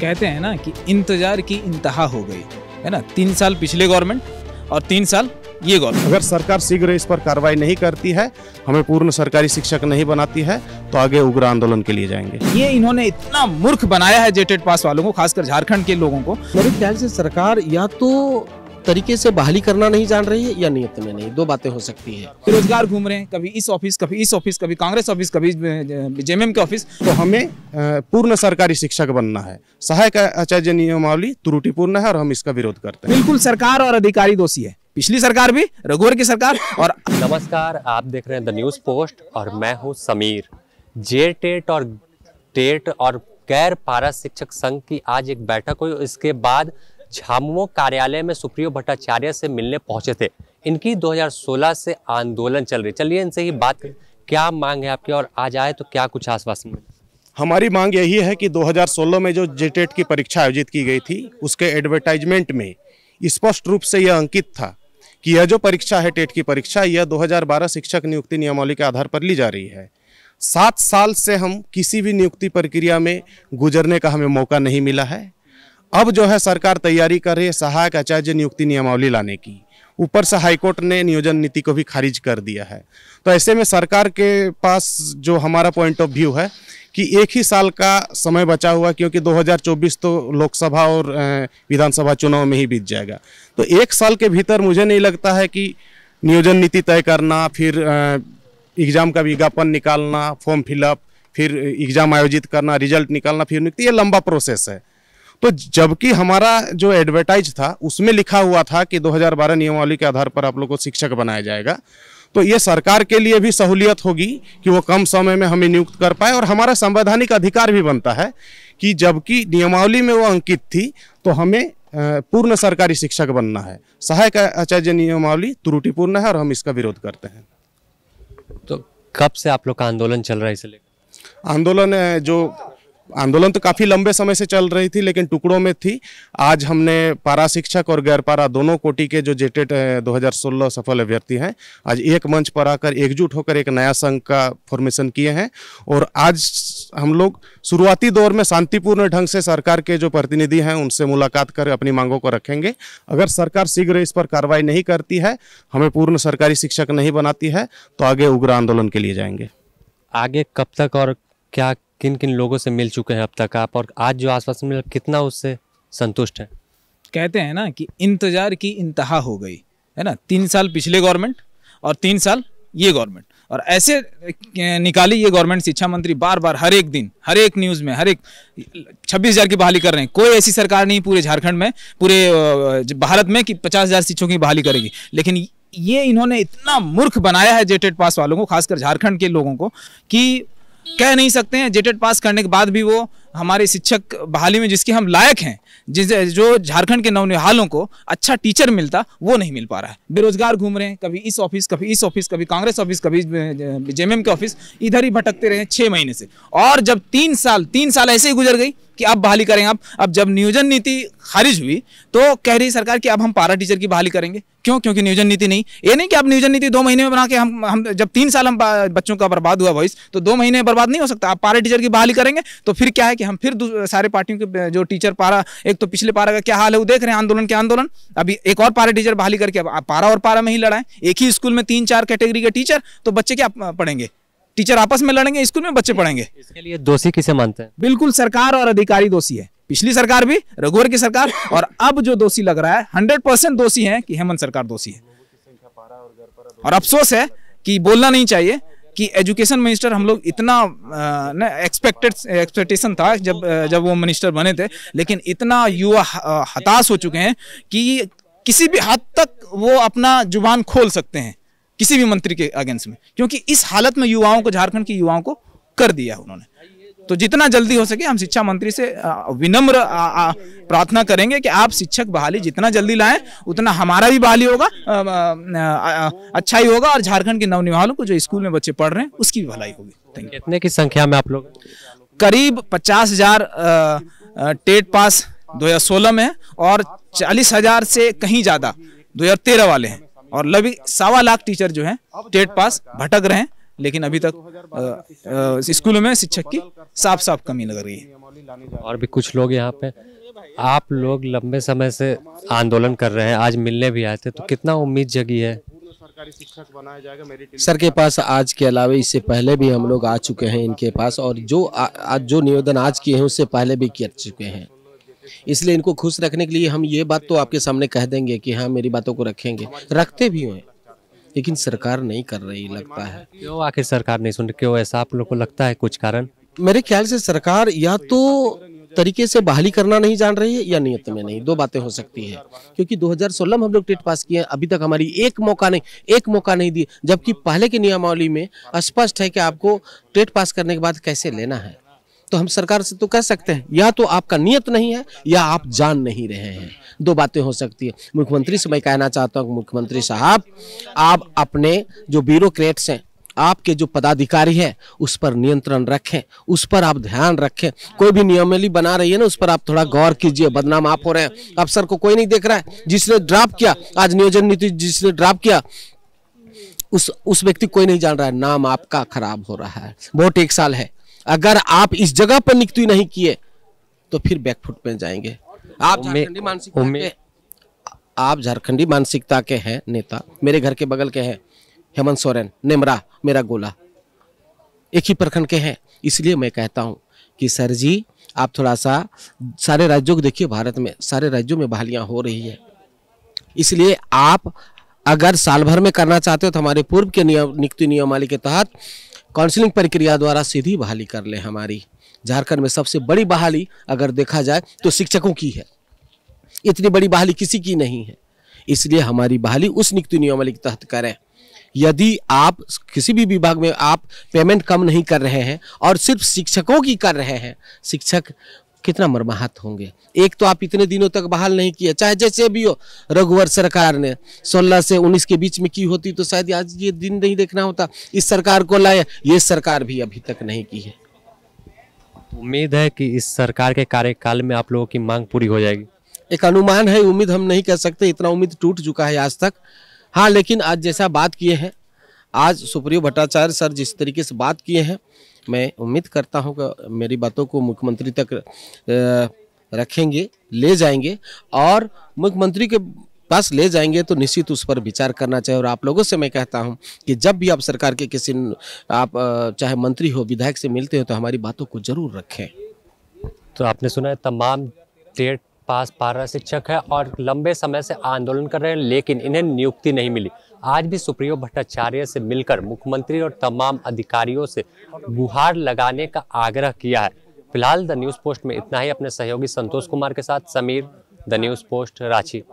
कहते हैं ना कि इंतजार की इंतहा हो गई है ना तीन साल पिछले गवर्नमेंट और तीन साल ये गवर्नमेंट अगर सरकार शीघ्र इस पर कार्रवाई नहीं करती है हमें पूर्ण सरकारी शिक्षक नहीं बनाती है तो आगे उग्र आंदोलन के लिए जाएंगे ये इन्होंने इतना मूर्ख बनाया है जेटेड पास वालों को खासकर झारखंड के लोगों को मेरे ख्याल से सरकार या तो तरीके से बहाली करना नहीं जान रही है या नियत में नहीं दो बातें हो सकती है बेरोजगार घूम रहे हैं कभी इस ऑफिस कभी इस ऑफिस कभी कांग्रेस ऑफिस कभी जेएमएम के ऑफिस तो हमें पूर्ण सरकारी शिक्षक बनना है सहायक आचार्य नियमावली त्रुटिपूर्ण है और हम इसका विरोध करते हैं बिल्कुल सरकार और अधिकारी दोषी है पिछली सरकार भी रघुवर की सरकार और नमस्कार आप देख रहे हैं द न्यूज पोस्ट और मैं हूँ समीर जे टेट और टेट और गैर पारा शिक्षक संघ की आज एक बैठक हुई इसके बाद झामुमो कार्यालय में सुप्रियो भट्टाचार्य से मिलने पहुंचे थे इनकी 2016 से आंदोलन चल रही चलिए इनसे ही बात करें क्या मांग है आपकी और आज आए तो क्या कुछ आश्वासन मिला हमारी मांग यही है कि 2016 में जो जे की परीक्षा आयोजित की गई थी उसके एडवर्टाइजमेंट में स्पष्ट रूप से यह अंकित था कि यह जो परीक्षा है टेट की परीक्षा यह 2012 शिक्षक नियुक्ति नियमावली के आधार पर ली जा रही है सात साल से हम किसी भी नियुक्ति प्रक्रिया में गुजरने का हमें मौका नहीं मिला है अब जो है सरकार तैयारी कर रही है सहायक आचार्य नियुक्ति नियमावली लाने की ऊपर से हाईकोर्ट ने नियोजन नीति को भी खारिज कर दिया है तो ऐसे में सरकार के पास जो हमारा पॉइंट ऑफ व्यू है कि एक ही साल का समय बचा हुआ क्योंकि 2024 तो लोकसभा और विधानसभा चुनाव में ही बीत जाएगा तो एक साल के भीतर मुझे नहीं लगता है कि नियोजन नीति तय करना फिर एग्ज़ाम का विज्ञापन निकालना फॉर्म फिलअप फिर एग्ज़ाम आयोजित करना रिजल्ट निकालना फिर नियुक्ति ये लंबा प्रोसेस है तो जबकि हमारा जो एडवर्टाइज था उसमें लिखा हुआ था कि 2012 नियमावली के आधार पर आप लोगों को शिक्षक बनाया जाएगा तो ये सरकार के लिए भी सहूलियत होगी कि वो कम समय में हमें नियुक्त कर पाए और हमारा संवैधानिक अधिकार भी बनता है कि जबकि नियमावली में वो अंकित थी तो हमें पूर्ण सरकारी शिक्षक बनना है सहायक आचार्य नियमावली त्रुटिपूर्ण है और हम इसका विरोध करते हैं तो कब से आप लोग का आंदोलन चल रहा है इसे लेकर आंदोलन जो आंदोलन तो काफ़ी लंबे समय से चल रही थी लेकिन टुकड़ों में थी आज हमने पारा शिक्षक और गैर पारा दोनों कोटि के जो जेटेड सोलह सफल अभ्यर्थी हैं आज एक मंच पर आकर एकजुट होकर एक नया संघ का फॉर्मेशन किए हैं और आज हम लोग शुरुआती दौर में शांतिपूर्ण ढंग से सरकार के जो प्रतिनिधि हैं उनसे मुलाकात कर अपनी मांगों को रखेंगे अगर सरकार शीघ्र इस पर कार्रवाई नहीं करती है हमें पूर्ण सरकारी शिक्षक नहीं बनाती है तो आगे उग्र आंदोलन के लिए जाएंगे आगे कब तक और क्या किन किन लोगों से मिल चुके हैं अब तक आप और आज जो आसपास मिला कितना उससे संतुष्ट है कहते हैं ना कि इंतजार की इंतहा हो गई है ना तीन साल पिछले गवर्नमेंट और तीन साल ये गवर्नमेंट और ऐसे निकाली ये गवर्नमेंट शिक्षा मंत्री बार बार हर एक दिन हर एक न्यूज़ में हर एक छब्बीस हज़ार की बहाली कर रहे हैं कोई ऐसी सरकार नहीं पूरे झारखंड में पूरे भारत में कि पचास हज़ार शिक्षकों की बहाली करेगी लेकिन ये इन्होंने इतना मूर्ख बनाया है जेटेड पास वालों को खासकर झारखंड के लोगों को कि कह नहीं सकते हैं जेटेड पास करने के बाद भी वो हमारे शिक्षक बहाली में जिसके हम लायक हैं जिस जो झारखंड के नवनिहालों को अच्छा टीचर मिलता वो नहीं मिल पा रहा है बेरोजगार घूम रहे हैं कभी इस ऑफिस कभी इस ऑफिस कभी कांग्रेस ऑफिस कभी जेएमएम के ऑफिस इधर ही भटकते रहे छः महीने से और जब तीन साल तीन साल ऐसे ही गुजर गई कि अब बहाली करेंगे आप अब जब नियोजन नीति खारिज हुई तो कह रही सरकार कि अब हम पारा टीचर की बहाली करेंगे क्यों क्योंकि नियोजन नीति नहीं ये नहीं कि अब नियोजन नीति दो महीने में बना के हम हम जब तीन साल हम बच्चों का बर्बाद हुआ भविष्य तो दो महीने बर्बाद नहीं हो सकता आप पारा टीचर की बहाली करेंगे तो फिर क्या है कि हम फिर सारे पार्टियों के जो टीचर पारा एक तो पिछले पारा का क्या हाल है वो देख रहे हैं आंदोलन के आंदोलन अभी एक और पारा टीचर बहाली करके अब पारा और पारा में ही लड़ाएं एक ही स्कूल में तीन चार कैटेगरी के टीचर तो बच्चे क्या पढ़ेंगे टीचर आपस में लड़ेंगे स्कूल में बच्चे पढ़ेंगे इसके लिए दोषी किसे मानते हैं बिल्कुल सरकार और अधिकारी दोषी है पिछली सरकार भी रघुवर की सरकार और अब जो दोषी लग रहा है हंड्रेड परसेंट दोषी है कि हेमंत सरकार दोषी है और अफसोस है कि बोलना नहीं चाहिए कि एजुकेशन मिनिस्टर हम लोग इतना ना एक्सपेक्टेड एक्सपेक्टेशन था जब जब वो मिनिस्टर बने थे लेकिन इतना युवा हताश हो चुके हैं कि किसी भी हद तक वो अपना जुबान खोल सकते हैं किसी भी मंत्री के अगेंस्ट में क्योंकि इस हालत में युवाओं को झारखंड के युवाओं को कर दिया उन्होंने तो जितना जल्दी हो सके हम शिक्षा मंत्री से विनम्र प्रार्थना करेंगे कि आप शिक्षक बहाली जितना जल्दी लाएं उतना हमारा भी बहाली होगा अच्छा ही होगा और झारखंड के नवनिवालों को जो स्कूल में बच्चे पढ़ रहे हैं उसकी भी भलाई होगी थैंक यू कितने की संख्या में आप लोग करीब पचास हजार टेट पास दो हजार सोलह में और चालीस हजार से कहीं ज़्यादा दो हजार तेरह वाले हैं और लभी सवा लाख टीचर जो हैं टेट पास भटक रहे हैं लेकिन अभी तक स्कूलों में शिक्षक की साफ साफ तो कमी लग रही है और भी कुछ लोग यहाँ पे आप लोग लंबे समय से आंदोलन कर रहे हैं आज मिलने भी आए थे तो कितना उम्मीद जगी है सर के पास आज के अलावा इससे पहले भी हम लोग आ चुके हैं इनके पास और जो आज जो निवेदन आज किए हैं उससे पहले भी कर चुके हैं इसलिए इनको खुश रखने के लिए हम ये बात तो आपके सामने कह देंगे कि हाँ मेरी बातों को रखेंगे रखते भी हैं लेकिन सरकार नहीं कर रही लगता है क्यों आखिर सरकार नहीं सुन रही क्यों ऐसा आप लोग को लगता है कुछ कारण मेरे ख्याल से सरकार या तो तरीके से बहाली करना नहीं जान रही है या नियत में नहीं दो बातें हो सकती है क्योंकि 2016 में हम लोग टेट पास किए अभी तक हमारी एक मौका नहीं एक मौका नहीं दी जबकि पहले की नियमावली में स्पष्ट है कि आपको टेट पास करने के बाद कैसे लेना है तो हम सरकार से तो कह सकते हैं या तो आपका नियत नहीं है या आप जान नहीं रहे हैं दो बातें हो सकती है मुख्यमंत्री से मैं कहना चाहता हूँ मुख्यमंत्री साहब आप अपने जो ब्यूरोक्रेट्स हैं आपके जो पदाधिकारी है उस पर नियंत्रण रखें उस पर आप ध्यान रखें कोई भी नियमली बना रही है ना उस पर आप थोड़ा गौर कीजिए बदनाम आप हो रहे हैं अफसर को कोई नहीं देख रहा है जिसने ड्राफ्ट किया आज नियोजन नीति जिसने ड्राफ्ट किया उस उस व्यक्ति कोई नहीं जान रहा है नाम आपका खराब हो रहा है वोट एक साल है अगर आप इस जगह पर नियुक्ति नहीं किए तो फिर बैकफुट में जाएंगे आप झारखंडी मानसिकता के आप झारखंडी मानसिकता के हैं नेता मेरे घर के बगल के हैं हेमंत सोरेन नेमरा मेरा गोला एक ही प्रखंड के हैं इसलिए मैं कहता हूं कि सर जी आप थोड़ा सा सारे राज्यों को देखिए भारत में सारे राज्यों में बहालियां हो रही है इसलिए आप अगर साल भर में करना चाहते हो तो हमारे पूर्व के नियम नियुक्ति नियमावली के तहत काउंसिलिंग प्रक्रिया द्वारा सीधी बहाली कर ले हमारी झारखंड में सबसे बड़ी बहाली अगर देखा जाए तो शिक्षकों की है इतनी बड़ी बहाली किसी की नहीं है इसलिए हमारी बहाली उस नियुक्ति नियमावली के तहत करें यदि आप किसी भी विभाग में आप पेमेंट कम नहीं कर रहे हैं और सिर्फ शिक्षकों की कर रहे हैं शिक्षक कितना मरमाहत होंगे एक तो आप इतने दिनों तक बहाल नहीं किए चाहे जैसे भी हो रघुवर सरकार ने 16 से 19 के बीच में की होती तो शायद आज ये दिन नहीं देखना होता इस सरकार को लाए ये सरकार भी अभी तक नहीं की है उम्मीद है कि इस सरकार के कार्यकाल में आप लोगों की मांग पूरी हो जाएगी एक अनुमान है उम्मीद हम नहीं कर सकते इतना उम्मीद टूट चुका है आज तक हाँ लेकिन आज जैसा बात किए हैं आज सुप्रियो भट्टाचार्य सर जिस तरीके से बात किए हैं मैं उम्मीद करता हूं कि मेरी बातों को मुख्यमंत्री तक रखेंगे ले जाएंगे और मुख्यमंत्री के पास ले जाएंगे तो निश्चित उस पर विचार करना चाहिए और आप लोगों से मैं कहता हूं कि जब भी आप सरकार के किसी आप चाहे मंत्री हो विधायक से मिलते हो तो हमारी बातों को जरूर रखें तो आपने सुना है तमाम डेट पास पारा शिक्षक है और लंबे समय से आंदोलन कर रहे हैं लेकिन इन्हें नियुक्ति नहीं मिली आज भी सुप्रियो भट्टाचार्य से मिलकर मुख्यमंत्री और तमाम अधिकारियों से गुहार लगाने का आग्रह किया है फिलहाल द न्यूज़ पोस्ट में इतना ही अपने सहयोगी संतोष कुमार के साथ Sameer the news post Ranchi